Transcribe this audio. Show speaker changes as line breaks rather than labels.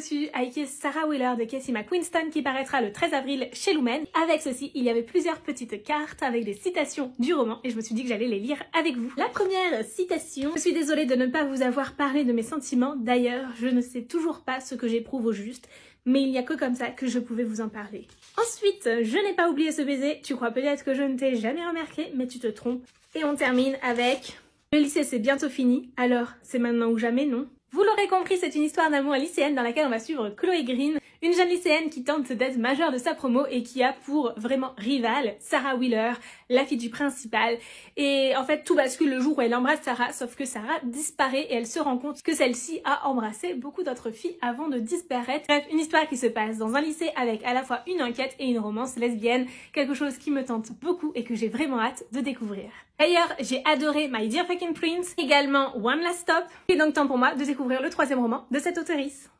suis Sarah Wheeler de Cassie McWinston qui paraîtra le 13 avril chez Lumen. Avec ceci, il y avait plusieurs petites cartes avec des citations du roman et je me suis dit que j'allais les lire avec vous. La première citation, je suis désolée de ne pas vous avoir parlé de mes sentiments, d'ailleurs je ne sais toujours pas ce que j'éprouve au juste, mais il n'y a que comme ça que je pouvais vous en parler. Ensuite, je n'ai pas oublié ce baiser, tu crois peut-être que je ne t'ai jamais remarqué, mais tu te trompes. Et on termine avec... Le lycée c'est bientôt fini, alors c'est maintenant ou jamais, non vous l'aurez compris, c'est une histoire d'amour lycéenne dans laquelle on va suivre Chloé Green, une jeune lycéenne qui tente d'être majeure de sa promo et qui a pour vraiment rivale Sarah Wheeler, la fille du principal. Et en fait, tout bascule le jour où elle embrasse Sarah, sauf que Sarah disparaît et elle se rend compte que celle-ci a embrassé beaucoup d'autres filles avant de disparaître. Bref, une histoire qui se passe dans un lycée avec à la fois une enquête et une romance lesbienne, quelque chose qui me tente beaucoup et que j'ai vraiment hâte de découvrir. D'ailleurs, j'ai adoré My Dear Fucking Prince, également One Last Stop. Et donc temps pour moi de découvrir le troisième roman de cette auteurice.